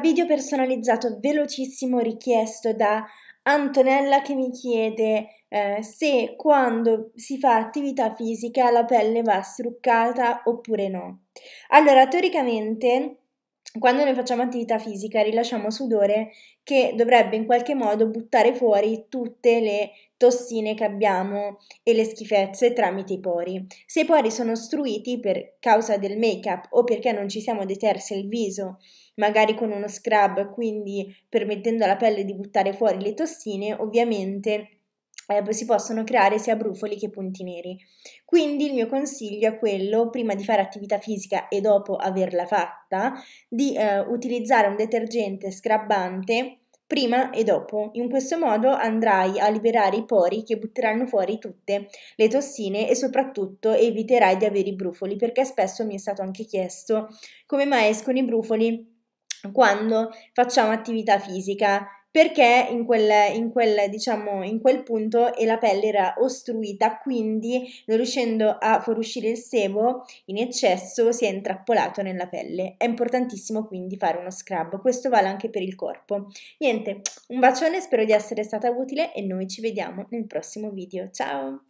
video personalizzato velocissimo richiesto da Antonella che mi chiede eh, se quando si fa attività fisica la pelle va struccata oppure no. Allora, teoricamente quando noi facciamo attività fisica rilasciamo sudore che dovrebbe in qualche modo buttare fuori tutte le tossine che abbiamo e le schifezze tramite i pori. Se i pori sono ostruiti per causa del make-up o perché non ci siamo detersi il viso, magari con uno scrub, quindi permettendo alla pelle di buttare fuori le tossine, ovviamente eh, si possono creare sia brufoli che punti neri. Quindi il mio consiglio è quello, prima di fare attività fisica e dopo averla fatta, di eh, utilizzare un detergente scrabbante prima e dopo. In questo modo andrai a liberare i pori che butteranno fuori tutte le tossine e soprattutto eviterai di avere i brufoli, perché spesso mi è stato anche chiesto come mai escono i brufoli quando facciamo attività fisica perché in quel, in quel, diciamo, in quel punto la pelle era ostruita, quindi non riuscendo a fuoriuscire il sebo in eccesso si è intrappolato nella pelle. È importantissimo quindi fare uno scrub, questo vale anche per il corpo. Niente, un bacione, spero di essere stata utile e noi ci vediamo nel prossimo video. Ciao!